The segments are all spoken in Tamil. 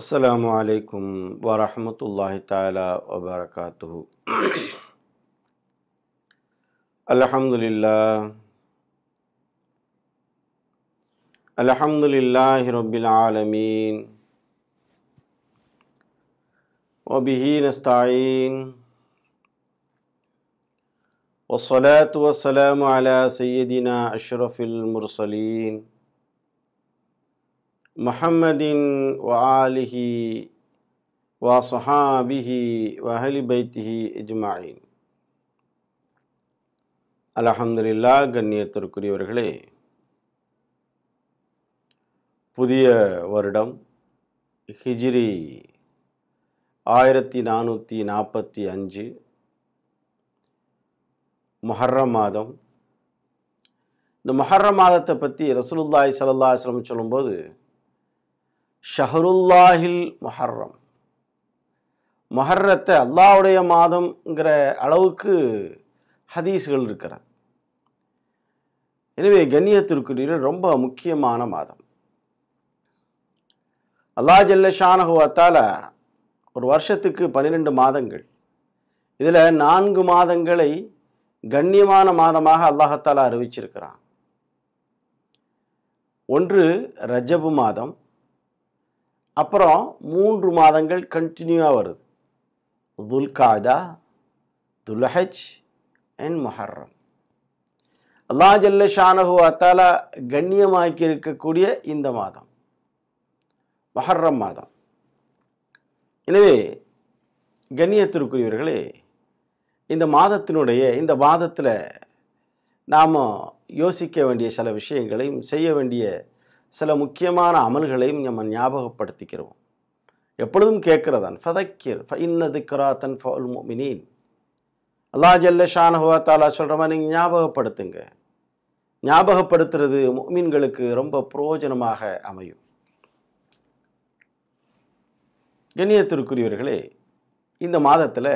അസ്സലാമു അലൈക്കും വറഹമത്തല്ലാഹി താല വബർക്കാത്തുഹു അലഹമുല്ല അലഹമുല്ലാഹി റബ്ബിൽ ആലമീൻ وبه نستعين والصلاة والسلام على سيدنا أشرف المرسلين முஹம்மதின் வாலிஹி வா சுஹாபிஹி வஹலி பைத்திஹி இஜ்மாயின் அலஹம்துல்லா கண்ணியத்திற்குரியவர்களே புதிய வருடம் ஹிஜிரி ஆயிரத்தி நானூற்றி நாற்பத்தி அஞ்சு மொஹர்ரம் மாதம் இந்த மொஹர்ரம் மாதத்தை பற்றி ரசூலுல்லாய் சல்லா சொல்லும்போது ஷஹருல்லாஹில் மொஹர்ரம் மொஹர்ரத்தை அல்லாவுடைய மாதம்ங்கிற அளவுக்கு ஹதீஸ்கள் இருக்கிறார் எனவே கண்ணியத்திற்குரிய ரொம்ப முக்கியமான மாதம் அல்லா ஜல்ல ஷானகுவத்தால் ஒரு வருஷத்துக்கு பன்னிரெண்டு மாதங்கள் இதில் நான்கு மாதங்களை கண்ணியமான மாதமாக அல்லாஹத்தால் அறிவிச்சிருக்கிறான் ஒன்று ரஜபு மாதம் அப்புறம் மூன்று மாதங்கள் கண்டினியூவாக வருது துல்காதா துலஹஜ் அண்ட் மொஹர்ரம் அல்லா ஜல்ல ஷானஹு அத்தால கண்ணியமாக்கி இருக்கக்கூடிய இந்த மாதம் மொஹர்ரம் மாதம் எனவே கண்ணியத்திற்குரியவர்களே இந்த மாதத்தினுடைய இந்த மாதத்தில் நாம் யோசிக்க வேண்டிய சில விஷயங்களையும் செய்ய வேண்டிய சில முக்கியமான அமல்களையும் நம்ம ஞாபகப்படுத்திக்கிறோம் எப்பொழுதும் கேட்கிறதான் ஃபதக்கிர் இன்னது கராத்தன் ஃபால் மினீன் அல்லா ஜல்ல ஷானஹுவா தாலா சொல்கிற மாதிரி நீங்கள் ஞாபகப்படுத்துங்க ஞாபகப்படுத்துறது மீன்களுக்கு ரொம்ப புரோஜனமாக அமையும் கண்ணியத்திற்குரியவர்களே இந்த மாதத்தில்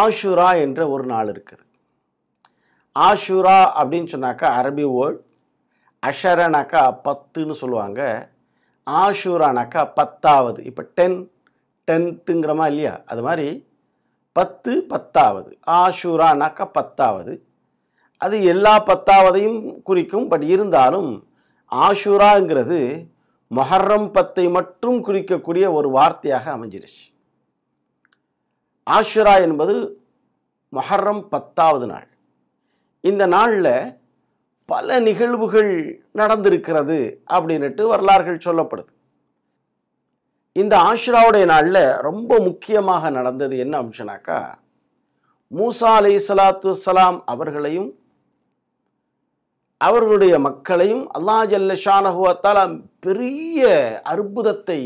ஆஷுரா என்ற ஒரு நாள் இருக்குது ஆஷுரா அப்படின்னு சொன்னாக்கா அரபி வேர்ல்ட் அஷரனாக்கா பத்துன்னு சொல்லுவாங்க ஆஷூரானாக்கா பத்தாவது இப்போ டென் டென்த்துங்கிறமா இல்லையா அது மாதிரி பத்து பத்தாவது ஆஷூரானாக்கா பத்தாவது அது எல்லா பத்தாவதையும் குறிக்கும் பட் இருந்தாலும் ஆஷூராங்கிறது மொஹர்ரம் பத்தை மட்டும் குறிக்கக்கூடிய ஒரு வார்த்தையாக அமைஞ்சிருச்சு ஆஷுரா என்பது மொஹர்ரம் பத்தாவது நாள் இந்த நாளில் பல நிகழ்வுகள் நடந்திருக்கிறது அப்படின்ட்டு வரலாறுகள் சொல்லப்படுது இந்த ஆஷ்ராவுடைய நாளில் ரொம்ப முக்கியமாக நடந்தது என்ன அம்சனாக்கா மூசா அலி சலாத்து சலாம் அவர்களையும் அவர்களுடைய மக்களையும் அல்லா ஜல்ல ஷானகுவத்தால் பெரிய அற்புதத்தை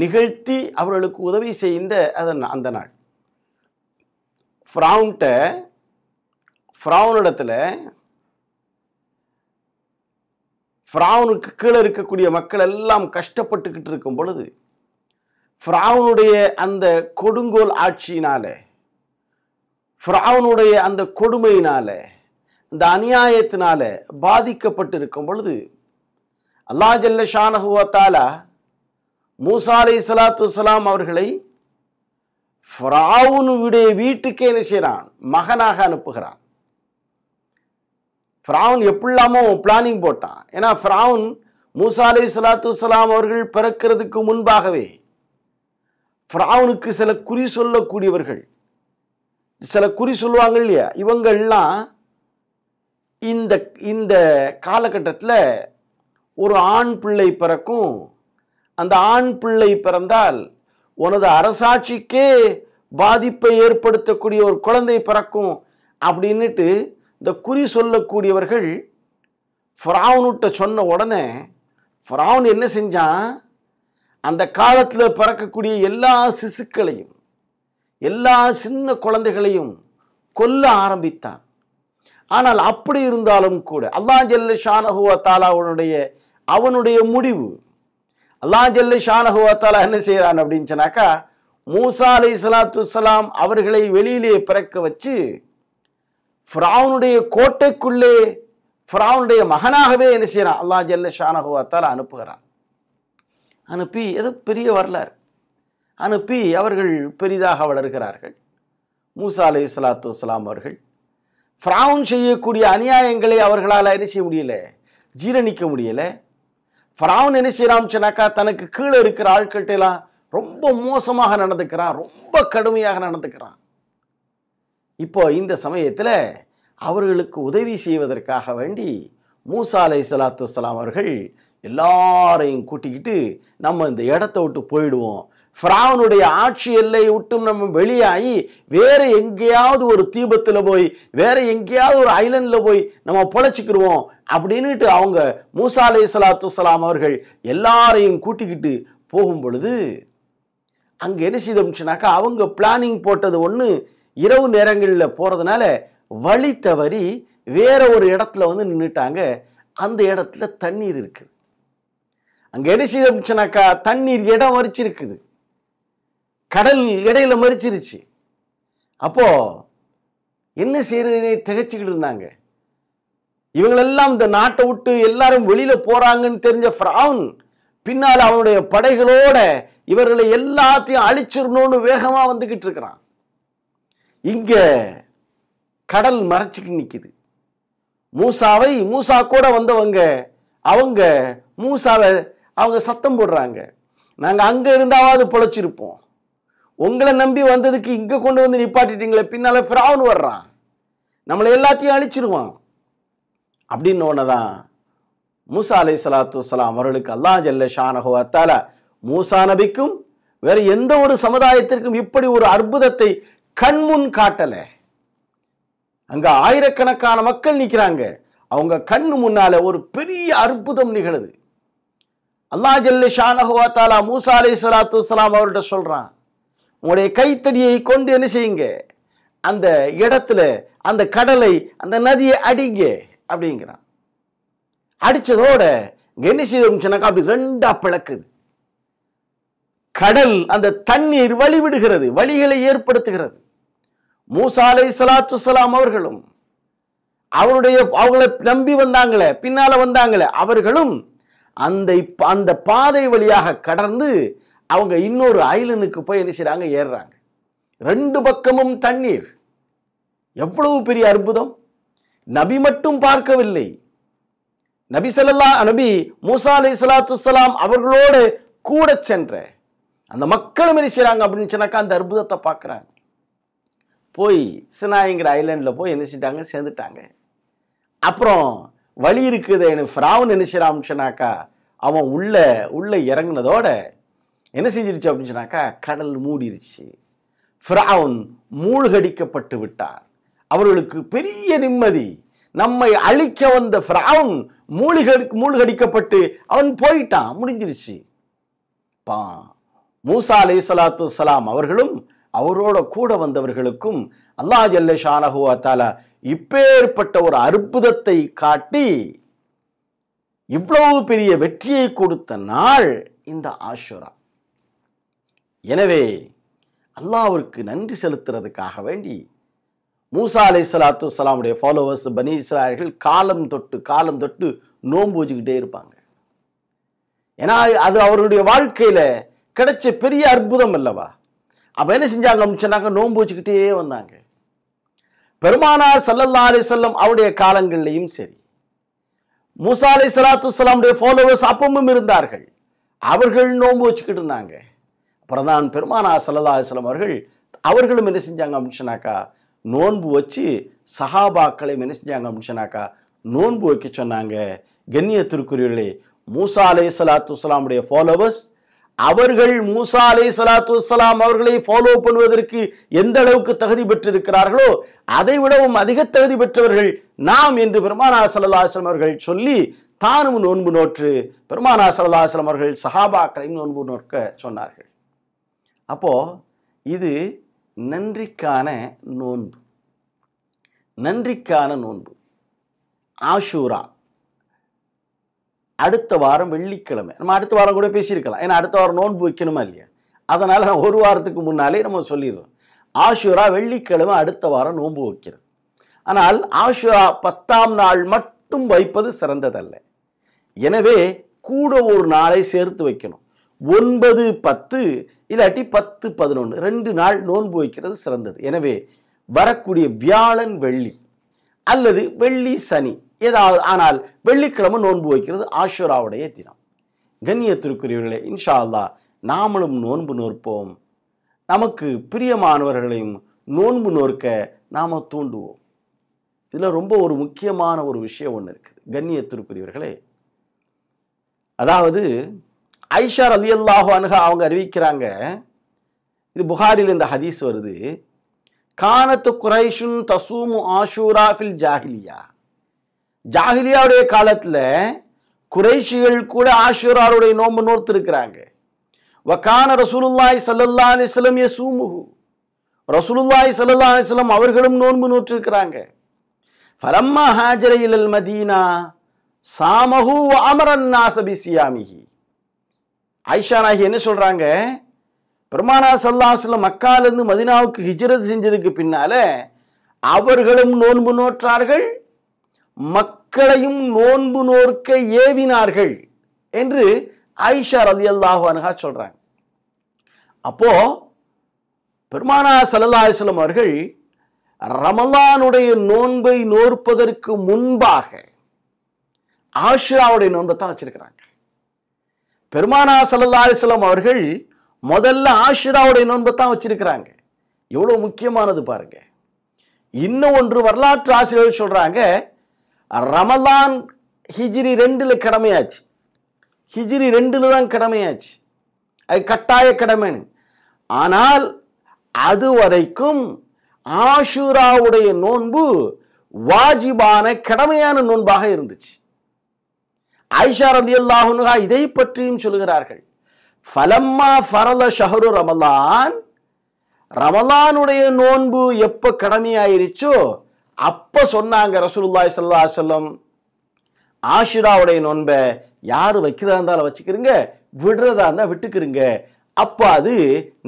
நிகழ்த்தி அவர்களுக்கு உதவி செய்த அதன் அந்த நாள் ஃப்ரவுன்ட்ட ஃப்ரவுனிடத்தில் ஃப்ராவுனுக்கு கீழே இருக்கக்கூடிய மக்கள் எல்லாம் கஷ்டப்பட்டுக்கிட்டு இருக்கும் பொழுது ஃப்ராவுனுடைய அந்த கொடுங்கோல் ஆட்சியினால ஃப்ராவுனுடைய அந்த கொடுமையினால இந்த அநியாயத்தினால பாதிக்கப்பட்டு இருக்கும் பொழுது அல்லா ஜல்ல ஷானஹுவத்தாலா மூசா அலை சலாத்து வலாம் அவர்களை ஃப்ராவுனுடைய வீட்டுக்கே என்ன செய்கிறான் மகனாக அனுப்புகிறான் ஃப்ராவுன் எப்படிலாமோ பிளானிங் போட்டான் ஏன்னா ஃப்ராவுன் மூசா அலி சலாத்து சலாம் அவர்கள் பிறக்கிறதுக்கு முன்பாகவே ஃப்ராவுனுக்கு சில குறி சொல்லக்கூடியவர்கள் சில குறி சொல்லுவாங்க இல்லையா இவங்கள்லாம் இந்த இந்த காலகட்டத்தில் ஒரு ஆண் பிள்ளை பிறக்கும் அந்த ஆண் பிள்ளை பிறந்தால் உனது அரசாட்சிக்கே பாதிப்பை ஏற்படுத்தக்கூடிய ஒரு குழந்தை பிறக்கும் அப்படின்னுட்டு இந்த குறி சொல்லக்கூடியவர்கள் ஃப்ராவுனுட்ட சொன்ன உடனே ஃப்ராவுன் என்ன செஞ்சான் அந்த காலத்தில் பிறக்கக்கூடிய எல்லா சிசுக்களையும் எல்லா சின்ன குழந்தைகளையும் கொல்ல ஆரம்பித்தான் ஆனால் அப்படி இருந்தாலும் கூட அல்லா ஜல்லு ஷானஹுவா தாலாவுடைய அவனுடைய முடிவு அல்லா ஜல்லு ஷானஹுவா தாலா என்ன செய்கிறான் அப்படின்னு சொன்னாக்கா மூசா அலி சலாத்து சலாம் அவர்களை வெளியிலே பிறக்க வச்சு ஃப்ராவுனுடைய கோட்டைக்குள்ளே ஃப்ராவுனுடைய மகனாகவே என்ன செய்கிறான் அல்லா ஜல்ல ஷானகுவாத்தால் அனுப்புகிறான் அனுப்பி எது பெரிய வரலாறு அனுப்பி அவர்கள் பெரிதாக வளர்கிறார்கள் மூசா அலி சலாத்து வலாம் அவர்கள் ஃப்ராவுன் செய்யக்கூடிய அநியாயங்களை அவர்களால் என்ன செய்ய முடியல ஜீரணிக்க முடியலை ஃப்ராவுன் என்ன செய்யறான் சொன்னாக்கா தனக்கு கீழே இருக்கிற ஆட்கள்கிட்டலாம் ரொம்ப மோசமாக நடந்துக்கிறான் ரொம்ப கடுமையாக நடந்துக்கிறான் இப்போ இந்த சமயத்தில் அவர்களுக்கு உதவி செய்வதற்காக வேண்டி மூசா அலை சலாத்து வலாம் அவர்கள் எல்லாரையும் கூட்டிக்கிட்டு நம்ம இந்த இடத்த விட்டு போயிடுவோம் ஃப்ராவனுடைய ஆட்சி எல்லையை விட்டும் நம்ம வெளியாகி வேறு எங்கேயாவது ஒரு தீபத்தில் போய் வேறு எங்கேயாவது ஒரு ஐலண்டில் போய் நம்ம பொழைச்சிக்கிடுவோம் அப்படின்ட்டு அவங்க மூசா அலை சலாத்து சலாம் அவர்கள் எல்லாரையும் கூட்டிக்கிட்டு போகும் பொழுது அங்கே என்ன செய்தோம்னுச்சுனாக்கா அவங்க பிளானிங் போட்டது ஒன்று இரவு நேரங்களில் போகிறதுனால வழி தவறி வேற ஒரு இடத்துல வந்து நின்றுட்டாங்க அந்த இடத்துல தண்ணீர் இருக்குது அங்கே என்ன செய்துனாக்கா தண்ணீர் இடம் மறிச்சிருக்குது கடல் இடையில மறிச்சிருச்சு அப்போ என்ன செய்யறதுனே திகைச்சிக்கிட்டு இருந்தாங்க இவங்களெல்லாம் இந்த நாட்டை விட்டு எல்லாரும் வெளியில் போகிறாங்கன்னு தெரிஞ்ச ஃப்ராவுன் பின்னால் அவனுடைய படைகளோட இவர்களை எல்லாத்தையும் அழிச்சிடணும்னு வேகமாக வந்துக்கிட்டு இருக்கிறான் இங்கே கடல் மறைச்சிக்கு நிற்கிது மூசாவை மூசா கூட வந்தவங்க அவங்க மூசாவை அவங்க சத்தம் போடுறாங்க நாங்கள் அங்கே இருந்தாவது பொழைச்சிருப்போம் உங்களை நம்பி வந்ததுக்கு இங்கே கொண்டு வந்து நிப்பாட்டிட்டீங்களே பின்னால் ஃபிராவுன் வர்றான் நம்மளை எல்லாத்தையும் அழிச்சிருவான் அப்படின்னு தான் மூசா அலை சலாத்து வலாம் அவர்களுக்கு அல்லா ஜல்ல ஷானஹோ அத்தால மூசா நபிக்கும் வேறு எந்த ஒரு சமுதாயத்திற்கும் இப்படி ஒரு அற்புதத்தை கண்முன் காட்டலை அங்கே ஆயிரக்கணக்கான மக்கள் நிற்கிறாங்க அவங்க கண்ணு முன்னால ஒரு பெரிய அற்புதம் நிகழுது அல்லா ஜல்லு ஷானஹுவா தாலா மூசா அலி சலாத்து வலாம் அவர்கிட்ட சொல்கிறான் உங்களுடைய கைத்தடியை கொண்டு என்ன செய்யுங்க அந்த இடத்துல அந்த கடலை அந்த நதியை அடிங்க அப்படிங்கிறான் அடித்ததோட இங்கே என்ன செய்யுச்சுனாக்கா அப்படி ரெண்டா பிளக்குது கடல் அந்த தண்ணீர் வழிவிடுகிறது வழிகளை ஏற்படுத்துகிறது மூசாலை சலாத்து சலாம் அவர்களும் அவருடைய அவங்களை நம்பி வந்தாங்களே பின்னால் வந்தாங்களே அவர்களும் அந்த அந்த பாதை வழியாக கடந்து அவங்க இன்னொரு ஐலனுக்கு போய் என்ன செய்கிறாங்க ஏறுறாங்க ரெண்டு பக்கமும் தண்ணீர் எவ்வளவு பெரிய அற்புதம் நபி மட்டும் பார்க்கவில்லை நபி சலல்லா நபி மூசா அலி சலாத்து சலாம் அவர்களோடு கூட சென்ற அந்த மக்களும் என்ன செய்கிறாங்க அப்படின்னு சொன்னாக்கா அந்த அற்புதத்தை பார்க்குறாங்க போய் சினாய்ங்கிற ஐலாண்டில் போய் என்ன நினைச்சிட்டாங்க சேர்ந்துட்டாங்க அப்புறம் வழி இருக்குது எனக்கு ஃப்ராவன் என்ன சொன்னாக்கா அவன் உள்ள உள்ளே இறங்கினதோட என்ன செஞ்சிருச்சு அப்படின்னு சொன்னாக்கா கடல் மூடிருச்சு ஃப்ராவுன் மூழ்கடிக்கப்பட்டு விட்டார் அவர்களுக்கு பெரிய நிம்மதி நம்மை அழிக்க வந்த ஃப்ராவுன் மூழ்கடி மூழ்கடிக்கப்பட்டு அவன் போயிட்டான் முடிஞ்சிருச்சு பா மூசா அலி சலாத்து சலாம் அவர்களும் அவரோட கூட வந்தவர்களுக்கும் அல்லாஹ் ஜல்ல ஷானஹுவா இப்பேற்பட்ட ஒரு அற்புதத்தை காட்டி இவ்வளவு பெரிய வெற்றியை கொடுத்த நாள் இந்த ஆஷுரா எனவே அல்லாவிற்கு நன்றி செலுத்துறதுக்காக வேண்டி மூசா அலை சலாத்து சலாமுடைய ஃபாலோவர்ஸ் பனி இஸ்ராயர்கள் காலம் தொட்டு காலம் தொட்டு நோன்பு வச்சுக்கிட்டே இருப்பாங்க ஏன்னா அது அவருடைய வாழ்க்கையில் கிடைச்ச பெரிய அற்புதம் அல்லவா அப்போ என்ன செஞ்சாங்க அப்படின்னாக்க நோன்பு வச்சுக்கிட்டே வந்தாங்க பெருமானார் சல்லல்லா அலி சொல்லம் அவருடைய காலங்கள்லையும் சரி மூசா அலி சலாத்து சலாமுடைய ஃபாலோவர்ஸ் அப்பமும் இருந்தார்கள் அவர்கள் நோன்பு வச்சுக்கிட்டு இருந்தாங்க அப்புறம் தான் சல்லா அலிஸ்லாம் அவர்கள் அவர்களும் என்ன செஞ்சாங்க அமிச்சனாக்கா நோன்பு வச்சு சஹாபாக்களை என்ன செஞ்சாங்க அமிச்சனாக்கா நோன்பு வைக்க சொன்னாங்க கண்ணியத்திற்குரியர்களே மூசா அலி சலாத்து வலாமுடைய ஃபாலோவர்ஸ் அவர்கள் மூசா அலை சலாத்து வலாம் அவர்களை ஃபாலோ பண்ணுவதற்கு எந்த அளவுக்கு தகுதி பெற்றிருக்கிறார்களோ அதை விடவும் அதிக தகுதி பெற்றவர்கள் நாம் என்று பெருமானா சல்லாஹம் அவர்கள் சொல்லி தானும் நோன்பு நோற்று பெருமானா சல்லாஹம் அவர்கள் சஹாபாக்களையும் நோன்பு நோக்க சொன்னார்கள் அப்போ இது நன்றிக்கான நோன்பு நன்றிக்கான நோன்பு ஆஷூரா அடுத்த வாரம் வெள்ளிக்கிழமை நம்ம அடுத்த வாரம் கூட பேசியிருக்கலாம் ஏன்னா அடுத்த வாரம் நோன்பு வைக்கணுமா இல்லையா அதனால் நான் ஒரு வாரத்துக்கு முன்னாலே நம்ம சொல்லிடுறோம் ஆஷுரா வெள்ளிக்கிழமை அடுத்த வாரம் நோன்பு வைக்கிறது ஆனால் ஆஷுரா பத்தாம் நாள் மட்டும் வைப்பது சிறந்ததல்ல எனவே கூட ஒரு நாளை சேர்த்து வைக்கணும் ஒன்பது பத்து இல்லாட்டி பத்து பதினொன்று ரெண்டு நாள் நோன்பு வைக்கிறது சிறந்தது எனவே வரக்கூடிய வியாழன் வெள்ளி அல்லது வெள்ளி சனி ஏதாவது ஆனால் வெள்ளிக்கிழமை நோன்பு வைக்கிறது ஆஷுராவுடைய தினம் கண்ணியத்திற்குரியவர்களே இன்ஷா அல்லா நாமளும் நோன்பு நோற்போம் நமக்கு பிரியமானவர்களையும் நோன்பு நோற்க நாம் தூண்டுவோம் இதில் ரொம்ப ஒரு முக்கியமான ஒரு விஷயம் ஒன்று இருக்குது கண்ணியத்திற்குரியவர்களே அதாவது ஐஷார் அலி அல்லாஹு அனுகா அவங்க அறிவிக்கிறாங்க இது புகாரில் இந்த ஹதீஸ் வருது கானத்து குரைஷுன் தசூமு ஆஷூரா ஃபில் ஜாகிலியா ஜாகிரியாவுடைய காலத்தில் குறைஷிகள் கூட ஆஷுராருடைய நோம்பு நோர்த்திருக்கிறாங்க வக்கான ரசூலுல்லாய் சல்லல்லா அலிஸ்லம் எ சூமுகு ரசூலுல்லாய் சல்லல்லா அலிஸ்லம் அவர்களும் நோன்பு நோற்றிருக்கிறாங்க ஃபரம்மா ஹாஜரையில் மதீனா சாமஹு அமரன் நாசபி சியாமிஹி ஐஷா நாகி என்ன சொல்கிறாங்க பெருமானா சல்லாஹுல மக்காலேருந்து மதினாவுக்கு ஹிஜ்ரத் செஞ்சதுக்கு பின்னால் அவர்களும் நோன்பு நோற்றார்கள் மக்களையும் நோன்பு நோர்க்க ஏவினார்கள் என்று ஐஷா ரதி அல்லாஹானுகா சொல்றாங்க அப்போ பெருமானா சல்லா அவர்கள் ரமலானுடைய நோன்பை நோற்பதற்கு முன்பாக ஆஷிராவுடைய நோன்பை தான் வச்சிருக்கிறாங்க பெருமானா சல்லா அவர்கள் முதல்ல ஆஷிராவுடைய நோன்பை தான் வச்சிருக்கிறாங்க எவ்வளவு முக்கியமானது பாருங்க இன்னும் ஒன்று வரலாற்று ஆசிரியர்கள் சொல்றாங்க ரமலான் ஹிஜிரி ரெண்டில் கடமையாச்சு ஹிஜிரி ரெண்டில் தான் கடமையாச்சு அது கட்டாய கடமைன்னு ஆனால் அது வரைக்கும் ஆஷூராவுடைய நோன்பு வாஜிபான கடமையான நோன்பாக இருந்துச்சு ஐஷா ரதி அல்லாஹுனுகா இதை பற்றியும் சொல்கிறார்கள் ஃபலம்மா ஃபரல ஷஹரு ரமலான் ரமலானுடைய நோன்பு எப்போ கடமையாயிருச்சோ அப்போ சொன்னாங்க ரசூலுல்லாய் சல்லா சொல்லம் ஆஷிராவுடைய நோன்பை யார் வைக்கிறதா இருந்தாலும் வச்சுக்கிறீங்க விடுறதா இருந்தால் விட்டுக்கிறீங்க அப்போ அது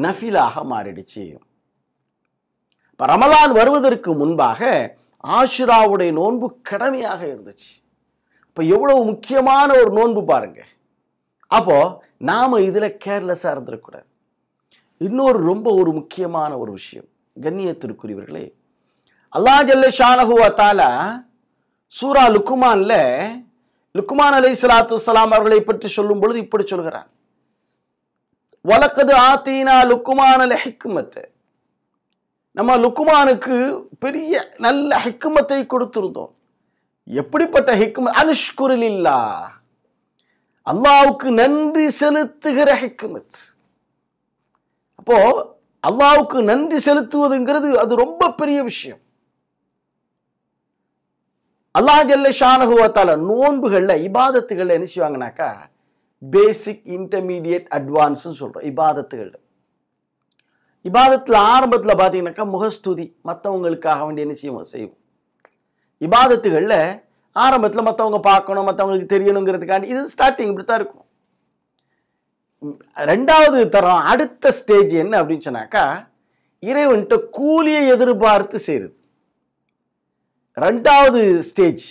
நஃபிலாக மாறிடுச்சு இப்போ ரமலான் வருவதற்கு முன்பாக ஆஷிராவுடைய நோன்பு கடமையாக இருந்துச்சு இப்போ எவ்வளவு முக்கியமான ஒரு நோன்பு பாருங்க அப்போது நாம் இதில் கேர்லெஸ்ஸாக இருந்துடக்கூடாது இன்னொரு ரொம்ப ஒரு முக்கியமான ஒரு விஷயம் கண்ணியத்திற்குரியவர்களே அல்லா ஜல்ல ஷானஹுவத்தால சூரா லுக்குமான்ல லுக்குமான் அலி சலாத்து சலாம் அவர்களை பற்றி சொல்லும் பொழுது இப்படி சொல்கிறார் வழக்கது ஆத்தீனா லுக்குமான் அலி ஹிக்குமத்து நம்ம லுக்குமானுக்கு பெரிய நல்ல ஹிக்குமத்தை கொடுத்திருந்தோம் எப்படிப்பட்ட ஹிக்கும அனுஷ்குரிலில்லா அல்லாவுக்கு நன்றி செலுத்துகிற ஹிக்குமத் அப்போ அல்லாவுக்கு நன்றி செலுத்துவதுங்கிறது அது ரொம்ப பெரிய விஷயம் அல்லாஹ் ஜல்ல ஷானகுவத்தால நோன்புகளில் இபாதத்துகளில் என்ன செய்வாங்கனாக்கா பேசிக் இன்டர்மீடியட் அட்வான்ஸ்னு சொல்கிறோம் இபாதத்துகள் இபாதத்தில் ஆரம்பத்தில் பார்த்தீங்கன்னாக்கா முகஸ்துதி மற்றவங்களுக்காக வேண்டிய என்ன செய்வோம் செய்வோம் இபாதத்துகளில் ஆரம்பத்தில் மற்றவங்க பார்க்கணும் மற்றவங்களுக்கு தெரியணுங்கிறதுக்காண்டி இது ஸ்டார்டிங் இப்படி தான் இருக்கும் ரெண்டாவது தரம் அடுத்த ஸ்டேஜ் என்ன அப்படின்னு சொன்னாக்கா இறைவன்கிட்ட கூலியை எதிர்பார்த்து செய்கிறது ரெண்டாவது ஸ்டேஜ்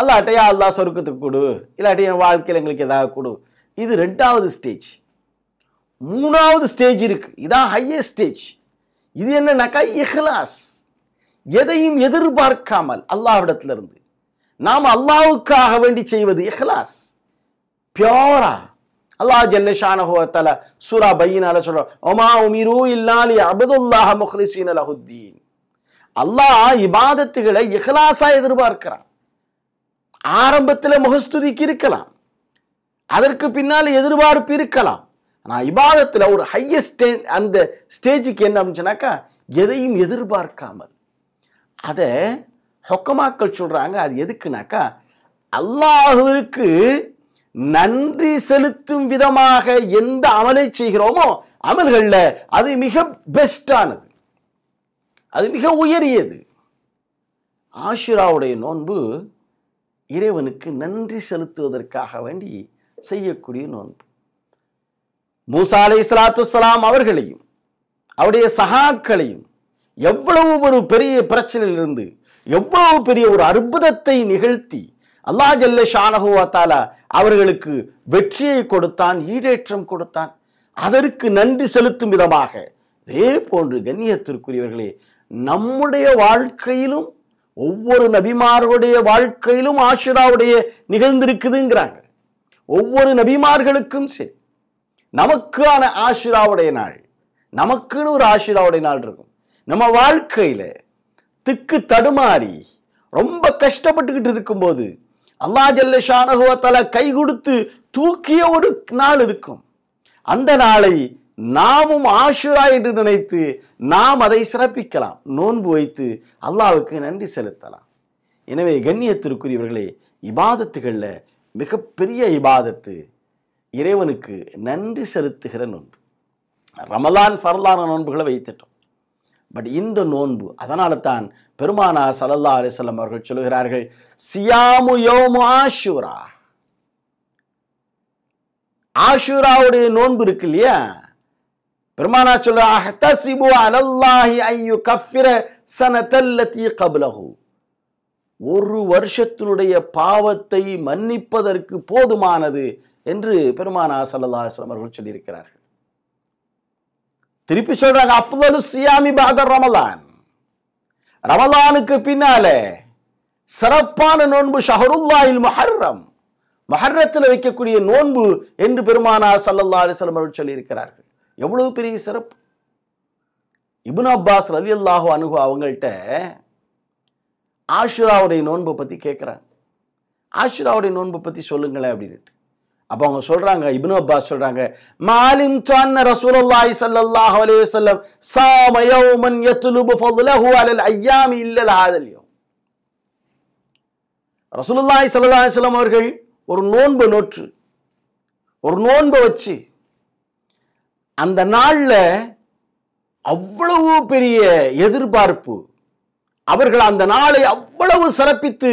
அல்லாட்டையா அல்லா சொருக்கத்துக்கு கொடு இல்லாட்டி என் வாழ்க்கையில் எங்களுக்கு எதாவது கொடு இது ரெண்டாவது ஸ்டேஜ் மூணாவது ஸ்டேஜ் இருக்குது இதான் ஹையஸ்ட் ஸ்டேஜ் இது என்னன்னாக்கா இஹ்லாஸ் எதையும் எதிர்பார்க்காமல் அல்லாஹ்விடத்திலிருந்து நாம் அல்லாவுக்காக வேண்டி செய்வது இஹ்லாஸ் பியோரா அல்லாஹ் ஜன்னஷானஹோத்தல சூரா பையனால சொல்றோம் ஒமா உமிரு இல்லாலி அபதுல்லாஹ முஹ்லிசீன் அலஹுத்தீன் அல்லாஹ் இபாதத்துகளை இஹலாசா எதிர்பார்க்கிறான் ஆரம்பத்தில் முகஸ்துதிக்கு இருக்கலாம் அதற்கு பின்னால் எதிர்பார்ப்பு இருக்கலாம் ஆனால் இபாதத்தில் ஒரு ஹையஸ்ட் அந்த ஸ்டேஜுக்கு என்ன அப்படின்னு எதையும் எதிர்பார்க்காமல் அதை ஹொக்கமாக்கள் சொல்கிறாங்க அது எதுக்குனாக்கா அல்லாஹுவிற்கு நன்றி செலுத்தும் விதமாக எந்த அமலை செய்கிறோமோ அமல்களில் அது மிக பெஸ்டானது அது மிக உயரியது ஆஷுராவுடைய நோன்பு இறைவனுக்கு நன்றி செலுத்துவதற்காக வேண்டி செய்யக்கூடிய நோன்பு மூசா அலை சலாத்துசலாம் அவர்களையும் அவருடைய சகாக்களையும் எவ்வளவு ஒரு பெரிய பிரச்சனையிலிருந்து எவ்வளவு பெரிய ஒரு அற்புதத்தை நிகழ்த்தி அல்லா ஜல்ல ஷானகுவாத்தாலா அவர்களுக்கு வெற்றியை கொடுத்தான் ஈடேற்றம் கொடுத்தான் அதற்கு நன்றி செலுத்தும் விதமாக இதே போன்று கண்ணியத்திற்குரியவர்களே நம்முடைய வாழ்க்கையிலும் ஒவ்வொரு நபிமார்களுடைய வாழ்க்கையிலும் ஆஷிராவுடைய நிகழ்ந்திருக்குதுங்கிறாங்க ஒவ்வொரு நபிமார்களுக்கும் சரி நமக்கான ஆஷிராவுடைய நாள் நமக்குன்னு ஒரு ஆஷிராவுடைய நாள் இருக்கும் நம்ம வாழ்க்கையில் திக்கு தடுமாறி ரொம்ப கஷ்டப்பட்டுக்கிட்டு இருக்கும்போது அல்லா ஜல்ல ஷானகுவத்தலை கை கொடுத்து தூக்கிய ஒரு நாள் இருக்கும் அந்த நாளை நாமும் ஆஷுரா என்று நினைத்து நாம் அதை சிறப்பிக்கலாம் நோன்பு வைத்து அல்லாவுக்கு நன்றி செலுத்தலாம் எனவே கண்ணியத்திற்குரியவர்களே இபாதத்துகளில் மிகப்பெரிய இபாதத்து இறைவனுக்கு நன்றி செலுத்துகிற நோன்பு ரமலான் ஃபர்லான நோன்புகளை வைத்துட்டோம் பட் இந்த நோன்பு அதனால தான் பெருமானா சலல்லா அலிசல்லம் அவர்கள் சொல்கிறார்கள் சியாமு யோமு ஆஷூரா ஆஷூராவுடைய நோன்பு இருக்கு இல்லையா பெருமானா சொல்ற அஹ்தசிபு அலல்லாஹி ஐயு கஃபிர சனதல்லதி கபலஹு ஒரு வருஷத்தினுடைய பாவத்தை மன்னிப்பதற்கு போதுமானது என்று பெருமானா சல்லல்லா சல்லாஹம் அவர்கள் சொல்லியிருக்கிறார்கள் திருப்பி சொல்றாங்க அஃதலு சியாமி பகதர் ரமலான் ரமலானுக்கு பின்னால சிறப்பான நோன்பு ஷஹருல்லாயில் மஹர்ரம் மஹர்ரத்தில் வைக்கக்கூடிய நோன்பு என்று பெருமானா சல்லல்லா அலிஸ்லாம் அவர்கள் சொல்லியிருக்கிறார்கள் எவ்வளவு பெரிய சிறப்பு இபுன் அப்பாஸ் ரலி அல்லாஹோ அணுகு அவங்கள்ட்ட ஆஷுராவுடைய நோன்பை பற்றி கேட்குறாங்க ஆஷுராவுடைய நோன்பை பற்றி சொல்லுங்களேன் அப்படின்ட்டு அப்போ அவங்க சொல்கிறாங்க இபுன் அப்பாஸ் சொல்கிறாங்க மாலிம் சான்ன ரசூலுல்லாஹி ஸல்லல்லாஹு அலைஹி வஸல்லம் சாம யௌமன் யத்லுபு ஃபضلஹு அலல் ஐயாமி இல்லல் ஹாதல் யௌம் ரசூலுல்லாஹி ஸல்லல்லாஹு அலைஹி வஸல்லம் அவர்கள் ஒரு நோன்பு நோற்று ஒரு நோன்பை வச்சு அந்த நாளில் அவ்வளவு பெரிய எதிர்பார்ப்பு அவர்கள் அந்த நாளை அவ்வளவு சிறப்பித்து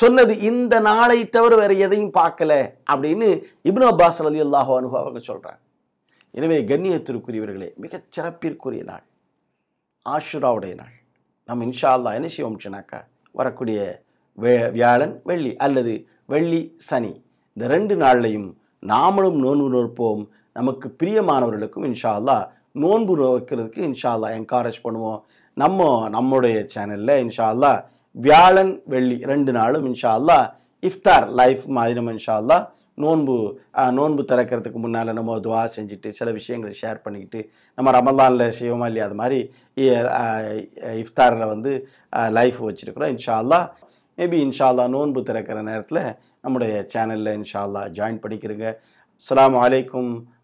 சொன்னது இந்த நாளை தவிர வேறு எதையும் பார்க்கல அப்படின்னு இப்னு அப்பாஸ் அலி அல்லாஹோ அனுகு அவங்க சொல்கிறாங்க எனவே கண்ணியத்திற்குரியவர்களே மிகச் சிறப்பிற்குரிய நாள் ஆஷுராவுடைய நாள் நம்ம இன்ஷா அல்லா என்ன சொன்னாக்கா வரக்கூடிய வே வியாழன் வெள்ளி அல்லது வெள்ளி சனி இந்த ரெண்டு நாள்லையும் நாமளும் நோன்பு நோற்போம் நமக்கு பிரியமானவர்களுக்கும் இன்ஷா அல்லா நோன்பு வைக்கிறதுக்கு இன்ஷா அல்லா என்கரேஜ் பண்ணுவோம் நம்ம நம்முடைய சேனலில் இன்ஷா அல்லா வியாழன் வெள்ளி ரெண்டு நாளும் இன்ஷா அல்லா இஃப்தார் லைஃப் மாதிரி நம்ம இன்ஷா அல்லா நோன்பு நோன்பு திறக்கிறதுக்கு முன்னால் நம்ம துவா செஞ்சுட்டு சில விஷயங்களை ஷேர் பண்ணிக்கிட்டு நம்ம ரமலானில் செய்வோமா இல்லையா அது மாதிரி இஃப்தாரில் வந்து லைஃப் வச்சுருக்குறோம் இன்ஷா அல்லா மேபி இன்ஷா அல்லா நோன்பு திறக்கிற நேரத்தில் நம்முடைய சேனலில் இன்ஷா அல்லா ஜாயின் பண்ணிக்கிறேங்க அஸ்லாம் அலைக்கும்